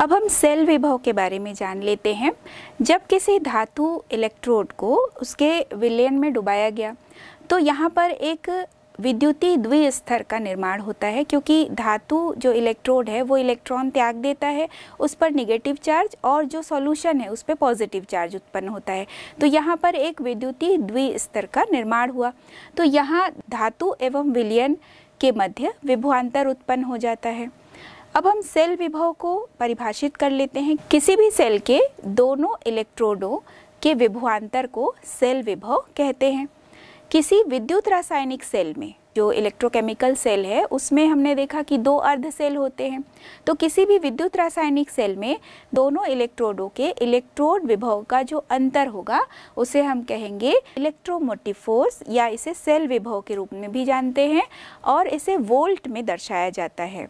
अब हम सेल विभव के बारे में जान लेते हैं जब किसी धातु इलेक्ट्रोड को उसके विलयन में डुबाया गया तो यहाँ पर एक विद्युतीय द्विस्तर का निर्माण होता है क्योंकि धातु जो इलेक्ट्रोड है वो इलेक्ट्रॉन त्याग देता है उस पर निगेटिव चार्ज और जो सॉल्यूशन है उस पर पॉजिटिव चार्ज उत्पन्न होता है तो यहाँ पर एक विद्युतीय द्विस्तर का निर्माण हुआ तो यहाँ धातु एवं विलियन के मध्य विभुआंतर उत्पन्न हो जाता है अब हम सेल विभव को परिभाषित कर लेते हैं किसी भी सेल के दोनों इलेक्ट्रोडों के विभवांतर को सेल विभव कहते हैं किसी विद्युत रासायनिक सेल में जो इलेक्ट्रोकेमिकल सेल है उसमें हमने देखा कि दो अर्ध सेल होते हैं तो किसी भी विद्युत रासायनिक सेल में दोनों इलेक्ट्रोडों के इलेक्ट्रोड विभव का जो अंतर होगा उसे हम कहेंगे इलेक्ट्रोमोटिव फोर्स या इसे सेल विभव के रूप में भी जानते हैं और इसे वोल्ट में दर्शाया जाता है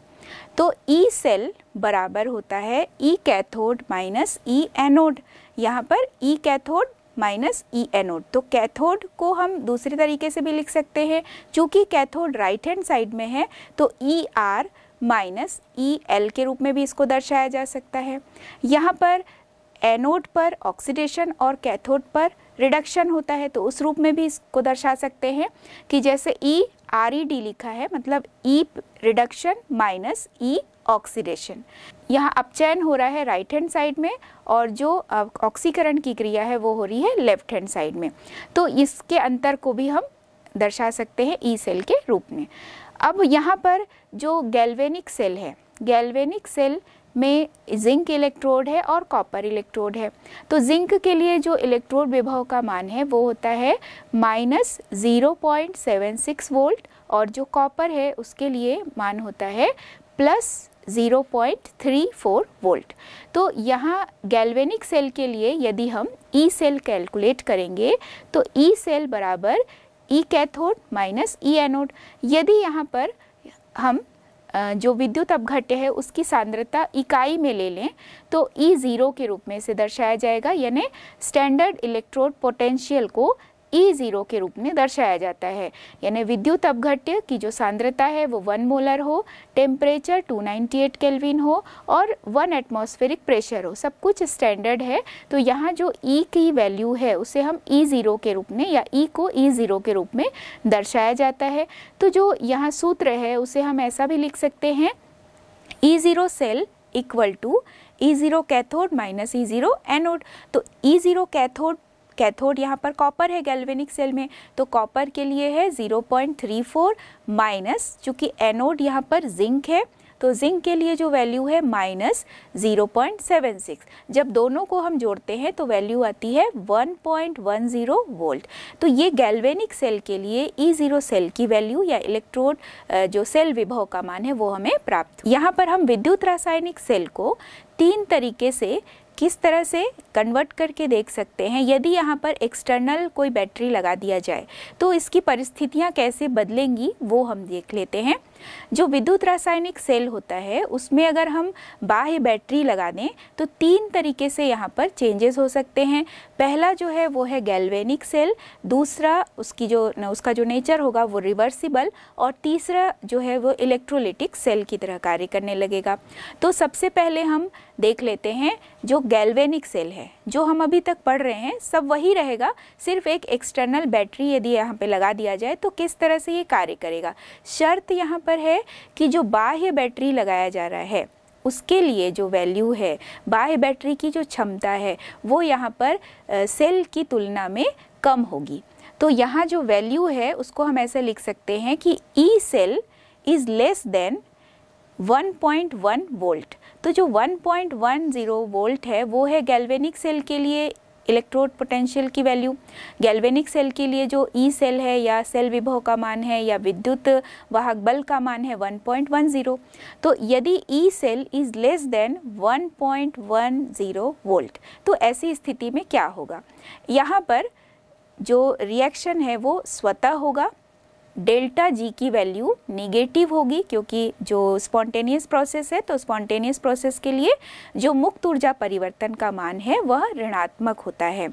तो ई e सेल बराबर होता है E cathode minus E anode यहाँ पर E cathode minus E anode तो कैथोड को हम दूसरे तरीके से भी लिख सकते हैं चूँकि कैथोड राइट हैंड साइड में है तो E R minus E L के रूप में भी इसको दर्शाया जा सकता है यहाँ पर एनोड पर ऑक्सीडेशन और कैथोड पर रिडक्शन होता है तो उस रूप में भी इसको दर्शा सकते हैं कि जैसे E e R E D लिखा है मतलब E reduction minus E oxidation यहाँ अपचयन हो रहा है राइट हैंड साइड में और जो ऑक्सीकरण की क्रिया है वो हो रही है लेफ्ट हैंड साइड में तो इसके अंतर को भी हम दर्शा सकते हैं ई e सेल के रूप में अब यहाँ पर जो गैल्वेनिक सेल है गैल्वेनिक सेल में जिंक इलेक्ट्रोड है और कॉपर इलेक्ट्रोड है तो जिंक के लिए जो इलेक्ट्रोड विभव का मान है वो होता है minus zero point seven six volt और जो कॉपर है उसके लिए मान होता है प्लस 0.34 वोल्ट तो यहाँ गैल्वेनिक सेल के लिए यदि हम ई सेल कैलकुलेट करेंगे तो ई सेल बराबर E cathode minus E anode यदि यहाँ पर हम जो विद्युत अपघट्य है उसकी सांद्रता इकाई में ले लें तो ई e ज़ीरो के रूप में इसे दर्शाया जाएगा यानी स्टैंडर्ड इलेक्ट्रोड पोटेंशियल को ई e ज़ीरो के रूप में दर्शाया जाता है यानी विद्युत अपघट्य की जो सांद्रता है वो वन मोलर हो टेम्परेचर 298 केल्विन हो और वन एटमॉस्फेरिक प्रेशर हो सब कुछ स्टैंडर्ड है तो यहाँ जो ई e की वैल्यू है उसे हम ई e ज़ीरो के रूप में या ई e को ई e ज़ीरो के रूप में दर्शाया जाता है तो जो यहाँ सूत्र है उसे हम ऐसा भी लिख सकते हैं E zero cell equal to E zero cathode minus E zero anode तो ई ज़ीरो कैथोड कैथोड यहाँ पर कॉपर है गैल्वेनिक सेल में तो कॉपर के लिए है 0.34 माइनस चूँकि एनोड यहाँ पर जिंक है तो जिंक के लिए जो वैल्यू है minus zero point seven six जब दोनों को हम जोड़ते हैं तो वैल्यू आती है one point one zero volt तो ये गैल्वेनिक सेल के लिए ई ज़ीरो सेल की वैल्यू या इलेक्ट्रोड जो सेल विभव का मान है वो हमें प्राप्त यहाँ पर हम विद्युत रासायनिक सेल को तीन तरीके से किस तरह से कन्वर्ट करके देख सकते हैं यदि यहाँ पर एक्सटर्नल कोई बैटरी लगा दिया जाए तो इसकी परिस्थितियाँ कैसे बदलेंगी वो हम देख लेते हैं जो विद्युत रासायनिक सेल होता है उसमें अगर हम बाह्य बैटरी लगा दें तो तीन तरीके से यहाँ पर चेंजेस हो सकते हैं पहला जो है वो है गैल्वेनिक सेल दूसरा उसकी जो न, उसका जो नेचर होगा वो रिवर्सिबल और तीसरा जो है वो इलेक्ट्रोलिटिक सेल की तरह कार्य करने लगेगा तो सबसे पहले हम देख लेते हैं जो गैल्वेनिक सेल है जो हम अभी तक पढ़ रहे हैं सब वही रहेगा सिर्फ एक एक्सटर्नल बैटरी यदि यहाँ पर लगा दिया जाए तो किस तरह से ये कार्य करेगा शर्त यहाँ पर है कि जो बाह्य बैटरी लगाया जा रहा है उसके लिए जो वैल्यू है बाह्य बैटरी की जो क्षमता है वो यहाँ पर सेल की तुलना में कम होगी तो यहाँ जो वैल्यू है उसको हम ऐसे लिख सकते हैं कि E cell is less than 1.1 volt तो जो 1.10 वोल्ट है वो है गैल्वेनिक सेल के लिए इलेक्ट्रोड पोटेंशियल की वैल्यू गैल्वेनिक सेल के लिए जो ई e सेल है या सेल विभव का मान है या विद्युत वाहक बल का मान है 1.10 तो यदि E cell is less than 1.10 volt तो ऐसी स्थिति में क्या होगा यहाँ पर जो रिएक्शन है वो स्वतः होगा डेल्टा जी की वैल्यू निगेटिव होगी क्योंकि जो स्पॉन्टेनियस प्रोसेस है तो स्पॉन्टेनियस प्रोसेस के लिए जो मुक्त ऊर्जा परिवर्तन का मान है वह ऋणात्मक होता है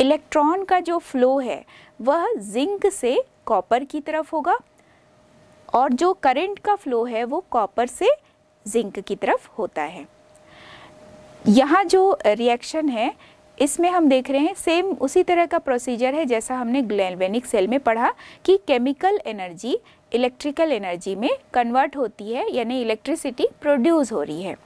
इलेक्ट्रॉन का जो फ्लो है वह जिंक से कॉपर की तरफ होगा और जो करंट का फ्लो है वो कॉपर से जिंक की तरफ होता है यहाँ जो रिएक्शन है इसमें हम देख रहे हैं सेम उसी तरह का प्रोसीजर है जैसा हमने ग्लैनवेनिक सेल में पढ़ा कि केमिकल एनर्जी इलेक्ट्रिकल एनर्जी में कन्वर्ट होती है यानी इलेक्ट्रिसिटी प्रोड्यूस हो रही है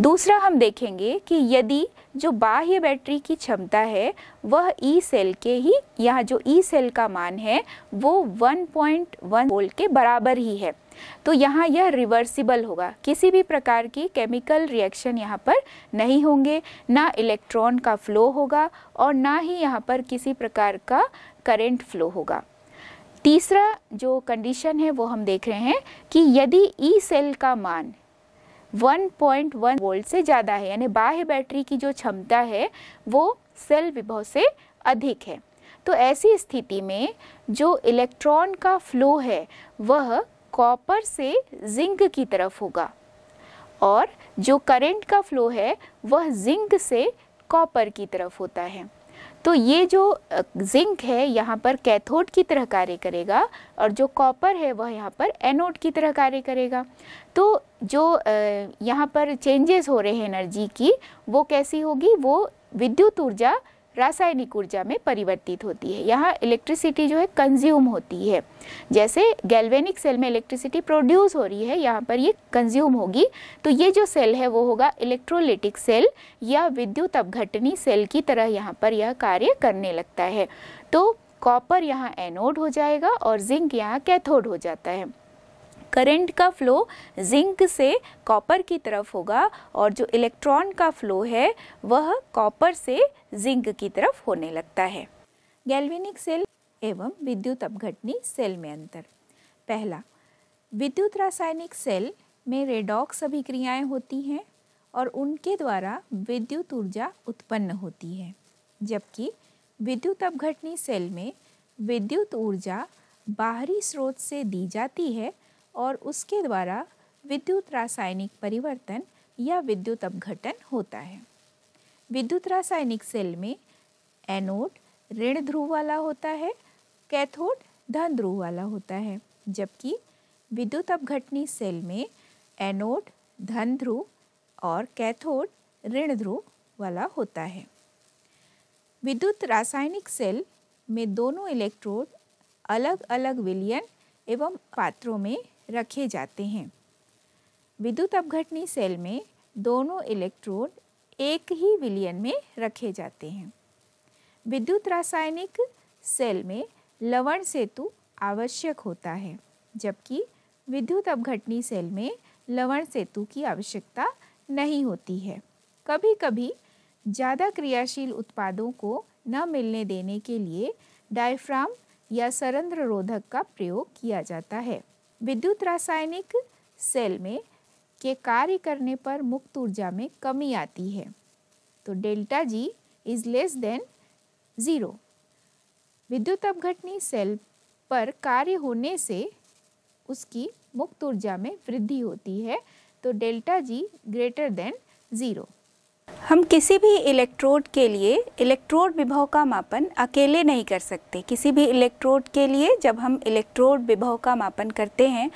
दूसरा हम देखेंगे कि यदि जो बाह्य बैटरी की क्षमता है वह ई e सेल के ही यहाँ जो ई e सेल का मान है वो 1.1 वोल्ट के बराबर ही है तो यहाँ यह रिवर्सिबल होगा किसी भी प्रकार की केमिकल रिएक्शन यहाँ पर नहीं होंगे ना इलेक्ट्रॉन का फ्लो होगा और ना ही यहाँ पर किसी प्रकार का करेंट फ्लो होगा तीसरा जो कंडीशन है वो हम देख रहे हैं कि यदि ई e सेल का मान 1.1 वोल्ट से ज़्यादा है यानी बाह्य बैटरी की जो क्षमता है वो सेल विभव से अधिक है तो ऐसी स्थिति में जो इलेक्ट्रॉन का फ्लो है वह कॉपर से जिंक की तरफ होगा और जो करंट का फ्लो है वह जिंक से कॉपर की तरफ होता है तो ये जो जिंक है यहाँ पर कैथोड की तरह कार्य करेगा और जो कॉपर है वह यहाँ पर एनोड की तरह कार्य करेगा तो जो यहाँ पर चेंजेस हो रहे हैं एनर्जी की वो कैसी होगी वो विद्युत ऊर्जा रासायनिक ऊर्जा में परिवर्तित होती है यहाँ इलेक्ट्रिसिटी जो है कंज्यूम होती है जैसे गैल्वेनिक सेल में इलेक्ट्रिसिटी प्रोड्यूस हो रही है यहाँ पर ये कंज्यूम होगी तो ये जो सेल है वो होगा इलेक्ट्रोलिटिक सेल या विद्युत अपघटनी सेल की तरह यहाँ पर यह कार्य करने लगता है तो कॉपर यहाँ एनोड हो जाएगा और जिंक यहाँ कैथोड हो जाता है करंट का फ्लो जिंक से कॉपर की तरफ होगा और जो इलेक्ट्रॉन का फ्लो है वह कॉपर से जिंक की तरफ होने लगता है गैल्वेनिक सेल एवं विद्युत अपघटनी सेल में अंतर पहला विद्युत रासायनिक सेल में रेडॉक्स अभिक्रियाएं होती हैं और उनके द्वारा विद्युत ऊर्जा उत्पन्न होती है जबकि विद्युत अपघटनी सेल में विद्युत ऊर्जा बाहरी स्रोत से दी जाती है और उसके द्वारा विद्युत रासायनिक परिवर्तन या विद्युत अपघटन होता है विद्युत रासायनिक सेल में एनोड ऋण ध्रुव वाला होता है कैथोड धन ध्रुव वाला होता है जबकि विद्युत अपघटनी सेल में एनोड धन ध्रुव और कैथोड ऋण ध्रुव वाला होता है विद्युत रासायनिक सेल में दोनों इलेक्ट्रोड अलग अलग विलयन एवं पात्रों में रखे जाते हैं विद्युत अपघटनी सेल में दोनों इलेक्ट्रोड एक ही विलियन में रखे जाते हैं विद्युत रासायनिक सेल में लवण सेतु आवश्यक होता है जबकि विद्युत अपघटनी सेल में लवण सेतु की आवश्यकता नहीं होती है कभी कभी ज़्यादा क्रियाशील उत्पादों को न मिलने देने के लिए डायफ्राम या सरंद्र रोधक का प्रयोग किया जाता है विद्युत रासायनिक सेल में के कार्य करने पर मुक्त ऊर्जा में कमी आती है तो delta G is less than zero विद्युत अपघटनी सेल पर कार्य होने से उसकी मुक्त ऊर्जा में वृद्धि होती है तो delta G greater than zero हम किसी भी इलेक्ट्रोड के लिए इलेक्ट्रोड विभव का मापन अकेले नहीं कर सकते किसी भी इलेक्ट्रोड के लिए जब हम इलेक्ट्रोड विभव का मापन करते हैं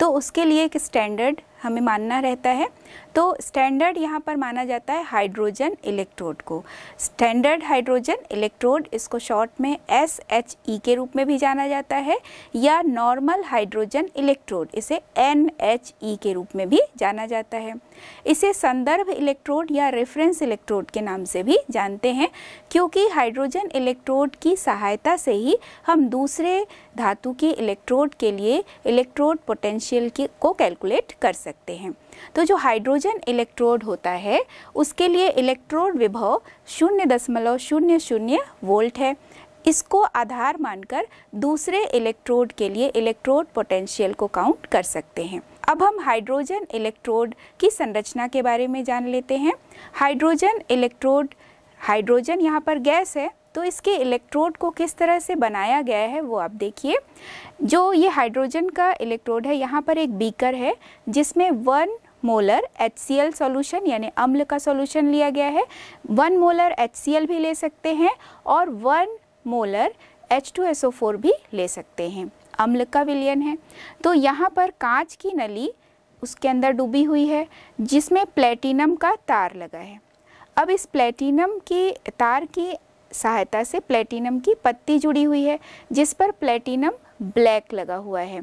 तो उसके लिए एक स्टैंडर्ड हमें मानना रहता है तो स्टैंडर्ड यहाँ पर माना जाता है हाइड्रोजन इलेक्ट्रोड को स्टैंडर्ड हाइड्रोजन इलेक्ट्रोड इसको शॉर्ट में एस एच ई के रूप में भी जाना जाता है या नॉर्मल हाइड्रोजन इलेक्ट्रोड इसे एन एच ई के रूप में भी जाना जाता है इसे संदर्भ इलेक्ट्रोड या रेफरेंस इलेक्ट्रोड के नाम से भी जानते हैं क्योंकि हाइड्रोजन इलेक्ट्रोड की सहायता से ही हम दूसरे धातु के इलेक्ट्रोड के लिए इलेक्ट्रोड पोटेंशियल की को कैलकुलेट कर सकते सकते हैं तो जो हाइड्रोजन इलेक्ट्रोड होता है उसके लिए इलेक्ट्रोड विभव शून्य दशमलव शून्य शून्य वोल्ट है इसको आधार मानकर दूसरे इलेक्ट्रोड के लिए इलेक्ट्रोड पोटेंशियल को काउंट कर सकते हैं अब हम हाइड्रोजन इलेक्ट्रोड की संरचना के बारे में जान लेते हैं हाइड्रोजन इलेक्ट्रोड हाइड्रोजन यहाँ पर गैस है तो इसके इलेक्ट्रोड को किस तरह से बनाया गया है वो आप देखिए जो ये हाइड्रोजन का इलेक्ट्रोड है यहाँ पर एक बीकर है जिसमें one molar H C L solution यानी अम्ल का सोल्यूशन लिया गया है one molar H C L भी ले सकते हैं और one molar H two S O four भी ले सकते हैं अम्ल का विलयन है तो यहाँ पर कांच की नली उसके अंदर डूबी हुई है जिसमें प्लेटिनम का तार लगा है अब इस प्लेटिनम की तार की सहायता से प्लेटिनम की पत्ती जुड़ी हुई है जिस पर प्लेटिनम ब्लैक लगा हुआ है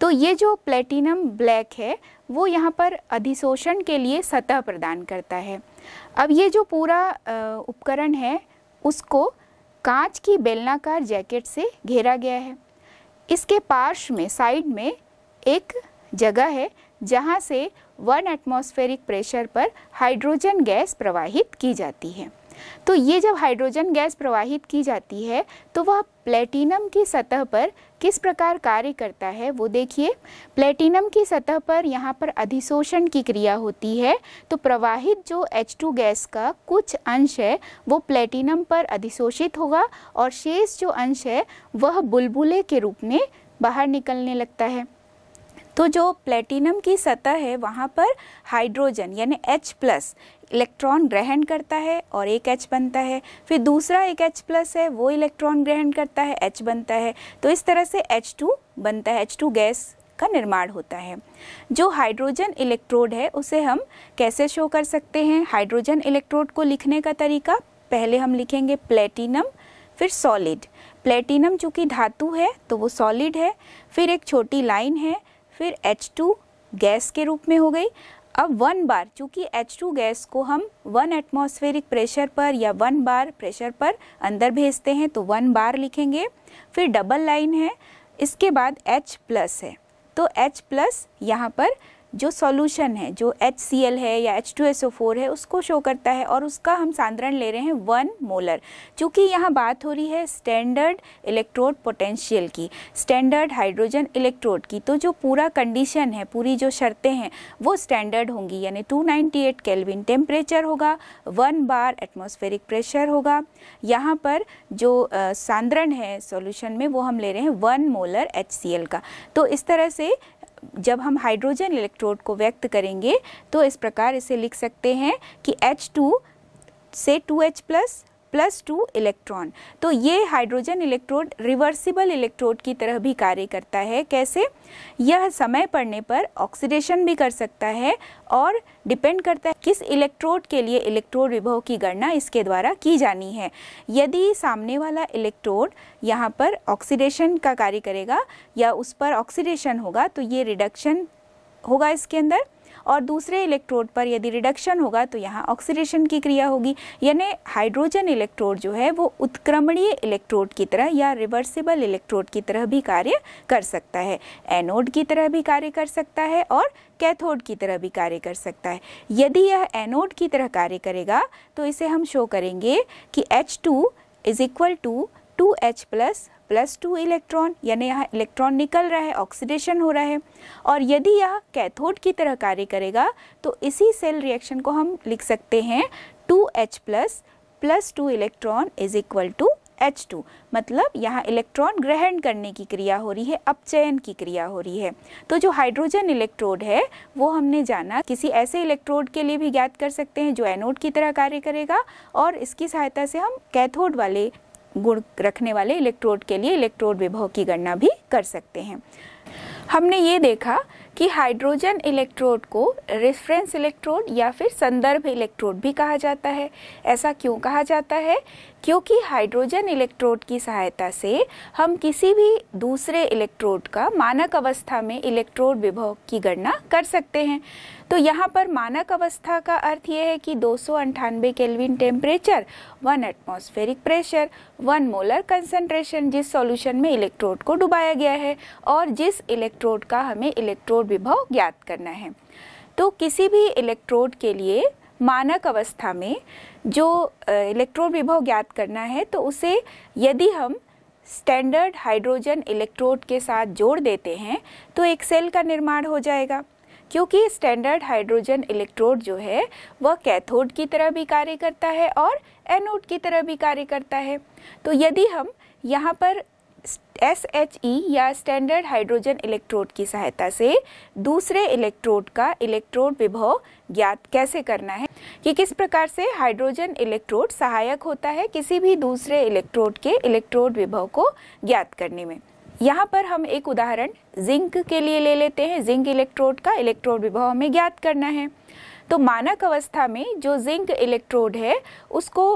तो ये जो प्लेटिनम ब्लैक है वो यहाँ पर अधिशोषण के लिए सतह प्रदान करता है अब ये जो पूरा उपकरण है उसको कांच की बेलनाकार जैकेट से घेरा गया है इसके पार्श्व में साइड में एक जगह है जहाँ से वन एटमॉस्फेरिक प्रेशर पर हाइड्रोजन गैस प्रवाहित की जाती है तो ये जब हाइड्रोजन गैस प्रवाहित की जाती है तो वह प्लेटिनम की सतह पर किस प्रकार कार्य करता है वो देखिए प्लेटिनम की सतह पर यहाँ पर अधिशोषण की क्रिया होती है तो प्रवाहित जो एच टू गैस का कुछ अंश है वो प्लेटिनम पर अधिशोषित होगा और शेष जो अंश है वह बुलबुले के रूप में बाहर निकलने लगता है तो जो प्लेटिनम की सतह है वहाँ पर हाइड्रोजन यानी एच प्लस इलेक्ट्रॉन ग्रहण करता है और एक एच बनता है फिर दूसरा एक एच प्लस है वो इलेक्ट्रॉन ग्रहण करता है एच बनता है तो इस तरह से एच टू बनता है एच टू गैस का निर्माण होता है जो हाइड्रोजन इलेक्ट्रोड है उसे हम कैसे शो कर सकते हैं हाइड्रोजन इलेक्ट्रोड को लिखने का तरीका पहले हम लिखेंगे प्लेटिनम फिर सॉलिड प्लेटिनम चूँकि धातु है तो वो सॉलिड है फिर एक छोटी लाइन है फिर H2 गैस के रूप में हो गई अब वन बार चूँकि H2 गैस को हम वन एटमॉस्फेरिक प्रेशर पर या वन बार प्रेशर पर अंदर भेजते हैं तो वन बार लिखेंगे फिर डबल लाइन है इसके बाद H प्लस है तो H प्लस यहाँ पर जो सॉल्यूशन है जो एच है या एच है उसको शो करता है और उसका हम सांद्रण ले रहे हैं वन मोलर चूँकि यहाँ बात हो रही है स्टैंडर्ड इलेक्ट्रोड पोटेंशियल की स्टैंडर्ड हाइड्रोजन इलेक्ट्रोड की तो जो पूरा कंडीशन है पूरी जो शर्तें हैं वो स्टैंडर्ड होंगी यानी 298 नाइन्टी केल्विन टेम्परेचर होगा वन बार एटमोस्फेरिक प्रेशर होगा यहाँ पर जो सांद्रण है सोल्यूशन में वो हम ले रहे हैं वन मोलर एच का तो इस तरह से जब हम हाइड्रोजन इलेक्ट्रोड को व्यक्त करेंगे तो इस प्रकार इसे लिख सकते हैं कि H2 से 2H plus plus two electron तो ये हाइड्रोजन इलेक्ट्रोड रिवर्सिबल इलेक्ट्रोड की तरह भी कार्य करता है कैसे यह समय पड़ने पर ऑक्सीडेशन भी कर सकता है और डिपेंड करता है किस इलेक्ट्रोड के लिए इलेक्ट्रोड विभव की गणना इसके द्वारा की जानी है यदि सामने वाला इलेक्ट्रोड यहाँ पर ऑक्सीडेशन का कार्य करेगा या उस पर ऑक्सीडेशन होगा तो ये रिडक्शन होगा इसके अंदर और दूसरे इलेक्ट्रोड पर यदि रिडक्शन होगा तो यहाँ ऑक्सीडेशन की क्रिया होगी यानी हाइड्रोजन इलेक्ट्रोड जो है वो उत्क्रमणीय इलेक्ट्रोड की तरह या रिवर्सिबल इलेक्ट्रोड की तरह भी कार्य कर सकता है एनोड की तरह भी कार्य कर सकता है और कैथोड की तरह भी कार्य कर सकता है यदि यह एनोड की तरह कार्य करेगा तो इसे हम शो करेंगे कि H2 two is equal to two H plus plus two electron यानी यहाँ इलेक्ट्रॉन निकल रहा है ऑक्सीडेशन हो रहा है और यदि यह कैथोड की तरह कार्य करेगा तो इसी सेल रिएक्शन को हम लिख सकते हैं two H plus plus two electron is equal to H two मतलब यहाँ इलेक्ट्रॉन ग्रहण करने की क्रिया हो रही है अपचयन की क्रिया हो रही है तो जो हाइड्रोजन इलेक्ट्रोड है वो हमने जाना किसी ऐसे इलेक्ट्रोड के लिए भी ज्ञात कर सकते हैं जो एनोड की तरह कार्य करेगा और इसकी सहायता से हम कैथोड वाले गुण रखने वाले इलेक्ट्रोड के लिए इलेक्ट्रोड विभव की गणना भी कर सकते हैं हमने ये देखा कि हाइड्रोजन इलेक्ट्रोड को रेफरेंस इलेक्ट्रोड या फिर संदर्भ इलेक्ट्रोड भी कहा जाता है ऐसा क्यों कहा जाता है क्योंकि हाइड्रोजन इलेक्ट्रोड की सहायता से हम किसी भी दूसरे इलेक्ट्रोड का मानक अवस्था में इलेक्ट्रोड विभव की गणना कर सकते हैं तो यहाँ पर मानक अवस्था का अर्थ यह है कि दो सौ kelvin temperature one atmospheric pressure one molar concentration जिस सॉल्यूशन में इलेक्ट्रोड को डुबाया गया है और जिस इलेक्ट्रोड का हमें इलेक्ट्रोड विभव ज्ञात करना है तो किसी भी इलेक्ट्रोड के लिए मानक अवस्था में जो इलेक्ट्रॉन विभव ज्ञात करना है तो उसे यदि हम स्टैंडर्ड हाइड्रोजन इलेक्ट्रोड के साथ जोड़ देते हैं तो एक सेल का निर्माण हो जाएगा क्योंकि स्टैंडर्ड हाइड्रोजन इलेक्ट्रोड जो है वह कैथोड की तरह भी कार्य करता है और एनोड की तरह भी कार्य करता है तो यदि हम यहाँ पर एस एच ई या स्टैंडर्ड हाइड्रोजन इलेक्ट्रोड की सहायता से दूसरे इलेक्ट्रोड का इलेक्ट्रोड विभव ज्ञात कैसे करना है कि किस प्रकार से हाइड्रोजन इलेक्ट्रोड सहायक होता है किसी भी दूसरे इलेक्ट्रोड के इलेक्ट्रोड विभव को ज्ञात करने में यहाँ पर हम एक उदाहरण जिंक के लिए ले लेते हैं जिंक इलेक्ट्रोड का इलेक्ट्रोड विभव हमें ज्ञात करना है तो मानक अवस्था में जो जिंक इलेक्ट्रोड है उसको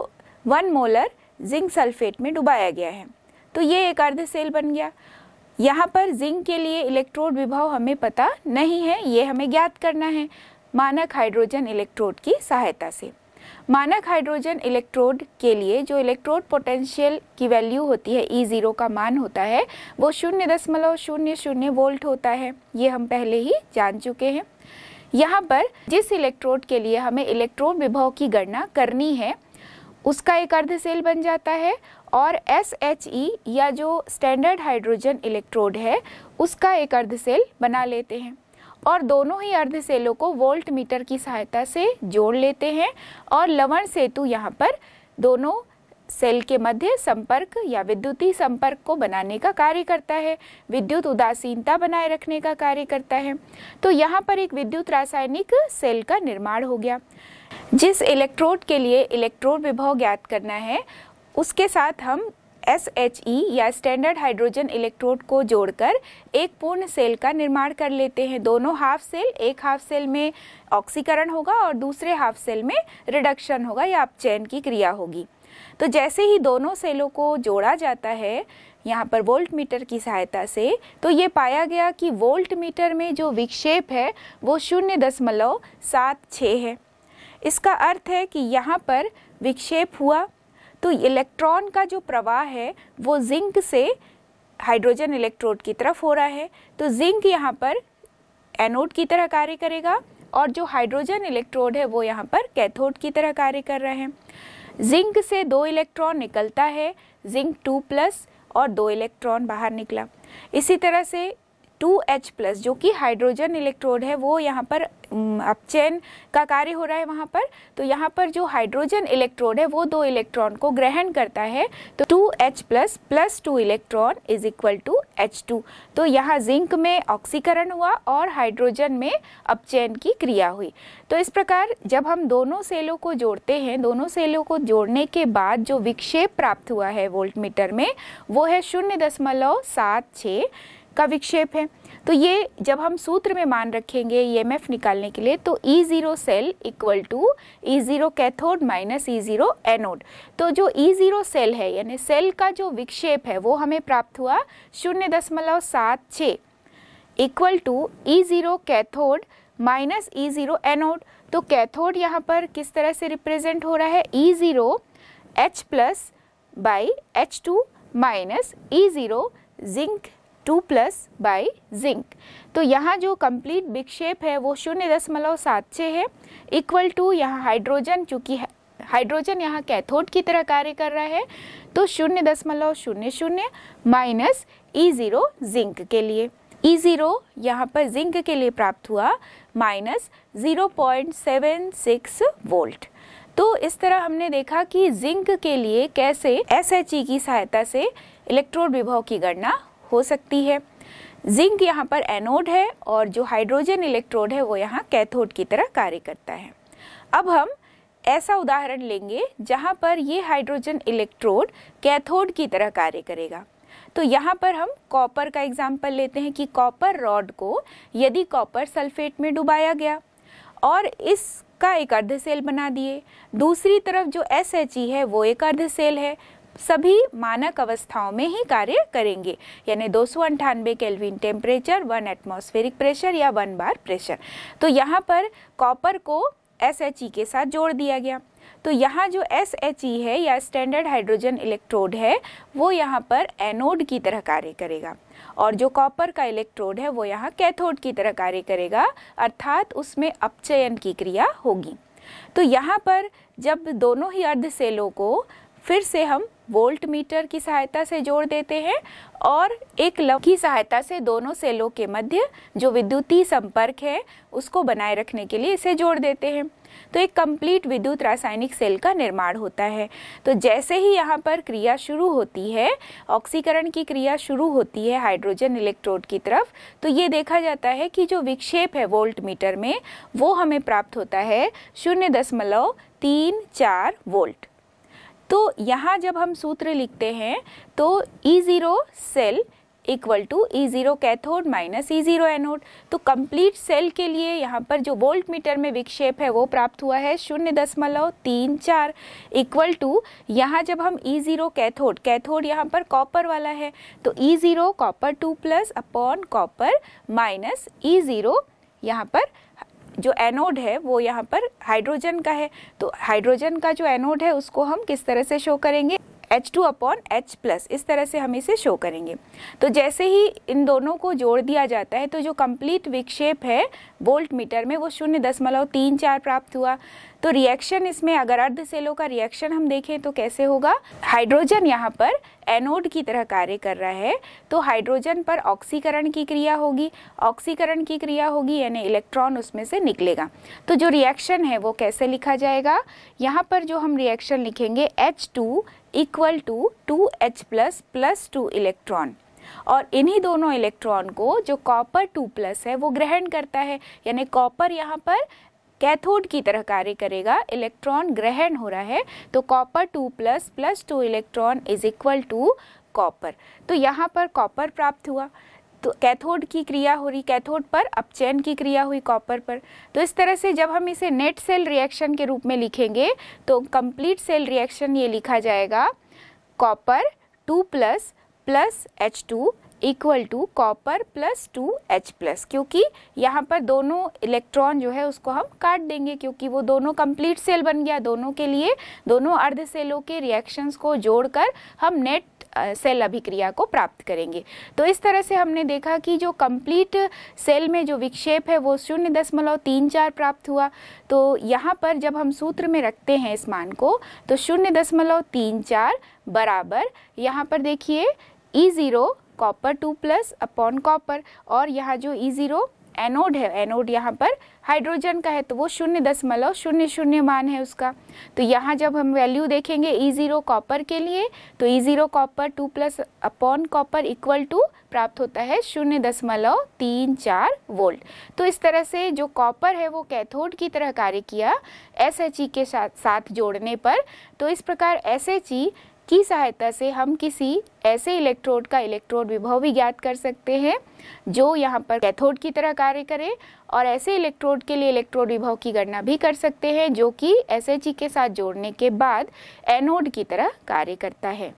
वन मोलर जिंक सल्फेट में डुबाया गया है तो ये एक अर्ध सेल बन गया यहाँ पर जिंक के लिए इलेक्ट्रोड विभव हमें पता नहीं है ये हमें ज्ञात करना है मानक हाइड्रोजन इलेक्ट्रोड की सहायता से मानक हाइड्रोजन इलेक्ट्रोड के लिए जो इलेक्ट्रोड पोटेंशियल की वैल्यू होती है ई जीरो का मान होता है वो शून्य दशमलव शून्य शून्य वोल्ट होता है ये हम पहले ही जान चुके हैं यहाँ पर जिस इलेक्ट्रोड के लिए हमें इलेक्ट्रोड विभव की गणना करनी है उसका एक अर्ध सेल बन जाता है और एस एच ई या जो स्टैंडर्ड हाइड्रोजन इलेक्ट्रोड है उसका एक अर्ध सेल बना लेते हैं और दोनों ही अर्ध सेलों को वोल्ट मीटर की सहायता से जोड़ लेते हैं और लवण सेतु यहाँ पर दोनों सेल के मध्य संपर्क या विद्युतीय संपर्क को बनाने का कार्य करता है विद्युत उदासीनता बनाए रखने का कार्य करता है तो यहाँ पर एक विद्युत रासायनिक सेल का निर्माण हो गया जिस इलेक्ट्रोड के लिए इलेक्ट्रोड विभव ज्ञात करना है उसके साथ हम एस एच ई या स्टैंडर्ड हाइड्रोजन इलेक्ट्रोड को जोड़कर एक पूर्ण सेल का निर्माण कर लेते हैं दोनों हाफ सेल एक हाफ सेल में ऑक्सीकरण होगा और दूसरे हाफ सेल में रिडक्शन होगा या अपचयन की क्रिया होगी तो जैसे ही दोनों सेलों को जोड़ा जाता है यहाँ पर वोल्ट मीटर की सहायता से तो ये पाया गया कि वोल्ट मीटर में जो विक्षेप है वो शून्य दशमलव सात छः है इसका अर्थ है कि यहाँ पर विक्षेप हुआ तो इलेक्ट्रॉन का जो प्रवाह है वो जिंक से हाइड्रोजन इलेक्ट्रोड की तरफ हो रहा है तो जिंक यहाँ पर एनोड की तरह कार्य करेगा और जो हाइड्रोजन इलेक्ट्रोड है वो यहाँ पर कैथोड की तरह कार्य कर रहे हैं जिंक से दो इलेक्ट्रॉन निकलता है जिंक टू प्लस और दो इलेक्ट्रॉन बाहर निकला इसी तरह से टू एच प्लस जो कि हाइड्रोजन इलेक्ट्रोड है वो यहाँ पर अपचयन का कार्य हो रहा है वहाँ पर तो यहाँ पर जो हाइड्रोजन इलेक्ट्रोड है वो दो इलेक्ट्रॉन को ग्रहण करता है तो two H plus plus two electron is equal to H two तो यहाँ जिंक में ऑक्सीकरण हुआ और हाइड्रोजन में अपचयन की क्रिया हुई तो इस प्रकार जब हम दोनों सेलों को जोड़ते हैं दोनों सेलों को जोड़ने के बाद जो विक्षेप प्राप्त हुआ है वोल्ट मीटर में वो है शून्य दशमलव सात छः का विक्षेप है तो ये जब हम सूत्र में मान रखेंगे ई e निकालने के लिए तो E zero cell equal to E zero cathode minus E zero anode तो जो ई ज़ीरो सेल है यानी सेल का जो विक्षेप है वो हमें प्राप्त हुआ शून्य दशमलव सात छः equal to E zero cathode minus E zero anode तो कैथोड यहाँ पर किस तरह से रिप्रेजेंट हो रहा है E zero H plus by H two minus E zero zinc two plus by zinc तो यहाँ जो कंप्लीट बिग शेप है वो शून्य दशमलव सात छः है इक्वल टू यहाँ हाइड्रोजन चूँकि हाइड्रोजन यहाँ कैथोड की तरह कार्य कर रहा है तो शून्य दशमलव शून्य शून्य माइनस ई ज़ीरो जिंक के लिए ई e ज़ीरो यहाँ पर जिंक के लिए प्राप्त हुआ minus zero point seven six volt तो इस तरह हमने देखा कि जिंक के लिए कैसे एस e की सहायता से इलेक्ट्रोड विभव की गणना हो सकती है जिंक यहाँ पर एनोड है और जो हाइड्रोजन इलेक्ट्रोड है वो यहाँ कैथोड की तरह कार्य करता है अब हम ऐसा उदाहरण लेंगे जहाँ पर ये हाइड्रोजन इलेक्ट्रोड कैथोड की तरह कार्य करेगा तो यहाँ पर हम कॉपर का एग्जाम्पल लेते हैं कि कॉपर रॉड को यदि कॉपर सल्फेट में डुबाया गया और इसका एक अर्ध सेल बना दिए दूसरी तरफ जो एस e है वो एक अर्ध सेल है सभी मानक अवस्थाओं में ही कार्य करेंगे यानी दो सौ अंठानवे kelvin temperature one atmospheric pressure या वन बार प्रेशर तो यहाँ पर कॉपर को एस एच ई के साथ जोड़ दिया गया तो यहाँ जो एस एच ई है या स्टैंडर्ड हाइड्रोजन इलेक्ट्रोड है वो यहाँ पर एनोड की तरह कार्य करेगा और जो कॉपर का इलेक्ट्रोड है वो यहाँ कैथोड की तरह कार्य करेगा अर्थात उसमें अपचयन की क्रिया होगी तो यहाँ पर जब दोनों ही अर्ध सेलों को फिर से हम वोल्ट मीटर की सहायता से जोड़ देते हैं और एक लव की सहायता से दोनों सेलों के मध्य जो विद्युतीय संपर्क है उसको बनाए रखने के लिए इसे जोड़ देते हैं तो एक कंप्लीट विद्युत रासायनिक सेल का निर्माण होता है तो जैसे ही यहाँ पर क्रिया शुरू होती है ऑक्सीकरण की क्रिया शुरू होती है हाइड्रोजन इलेक्ट्रोड की तरफ तो ये देखा जाता है कि जो विक्षेप है वोल्ट मीटर में वो हमें प्राप्त होता है शून्य दशमलव तीन चार वोल्ट तो यहाँ जब हम सूत्र लिखते हैं तो E zero cell equal to E zero cathode minus E zero anode तो कंप्लीट सेल के लिए यहाँ पर जो वोल्ट मीटर में विक्षेप है वो प्राप्त हुआ है शून्य दशमलव तीन चार इक्वल टू यहाँ जब हम ई ज़ीरो कैथोड कैथोड यहाँ पर कॉपर वाला है तो E zero copper two plus upon copper minus E zero यहाँ पर जो एनोड है वो यहाँ पर हाइड्रोजन का है तो हाइड्रोजन का जो एनोड है उसको हम किस तरह से शो करेंगे H two upon H plus इस तरह से हम इसे शो करेंगे तो जैसे ही इन दोनों को जोड़ दिया जाता है तो जो कंप्लीट विक्षेप है वोल्ट मीटर में वो शून्य दशमलव तीन चार प्राप्त हुआ तो रिएक्शन इसमें अगर अर्ध सेलों का रिएक्शन हम देखें तो कैसे होगा हाइड्रोजन यहाँ पर एनोड की तरह कार्य कर रहा है तो हाइड्रोजन पर ऑक्सीकरण की क्रिया होगी ऑक्सीकरण की क्रिया होगी यानी इलेक्ट्रॉन उसमें से निकलेगा तो जो रिएक्शन है वो कैसे लिखा जाएगा यहाँ पर जो हम रिएक्शन लिखेंगे H two equal to two H plus plus two electron और इन्हीं दोनों इलेक्ट्रॉन को जो कॉपर टू प्लस है वो ग्रहण करता है यानी कॉपर यहाँ पर कैथोड की तरह कार्य करेगा इलेक्ट्रॉन ग्रहण हो रहा है तो copper two plus plus two electron is equal to copper तो यहाँ पर कॉपर प्राप्त हुआ तो कैथोड की क्रिया हो रही कैथोड पर अपचयन की क्रिया हुई कॉपर पर तो इस तरह से जब हम इसे नेट सेल रिएक्शन के रूप में लिखेंगे तो कंप्लीट सेल रिएक्शन ये लिखा जाएगा copper two plus plus H two equal to copper plus two H plus क्योंकि यहाँ पर दोनों इलेक्ट्रॉन जो है उसको हम काट देंगे क्योंकि वो दोनों कंप्लीट सेल बन गया दोनों के लिए दोनों अर्ध सेलों के रिएक्शंस को जोड़कर हम नेट सेल अभिक्रिया को प्राप्त करेंगे तो इस तरह से हमने देखा कि जो कंप्लीट सेल में जो विक्षेप है वो शून्य दशमलव तीन चार प्राप्त हुआ तो यहाँ पर जब हम सूत्र में रखते हैं इस मान को तो शून्य दशमलव तीन चार बराबर यहाँ पर देखिए E zero copper two plus upon copper और यहाँ जो ई e ज़ीरो एनोड है एनोड यहाँ पर हाइड्रोजन का है तो वो शून्य दशमलव शून्य शून्य मान है उसका तो यहाँ जब हम वैल्यू देखेंगे ई e ज़ीरो कॉपर के लिए तो E e zero copper two plus upon copper equal to प्राप्त होता है शून्य दशमलव तीन चार वोल्ट तो इस तरह से जो कॉपर है वो कैथोड की तरह कार्य किया एस e के साथ साथ जोड़ने पर तो इस प्रकार एस की सहायता से हम किसी ऐसे इलेक्ट्रोड का इलेक्ट्रोड विभव भी ज्ञात कर सकते हैं जो यहाँ पर कैथोड की तरह कार्य करे और ऐसे इलेक्ट्रोड के लिए इलेक्ट्रोड विभव की गणना भी कर सकते हैं जो कि एस e के साथ जोड़ने के बाद एनोड की तरह कार्य करता है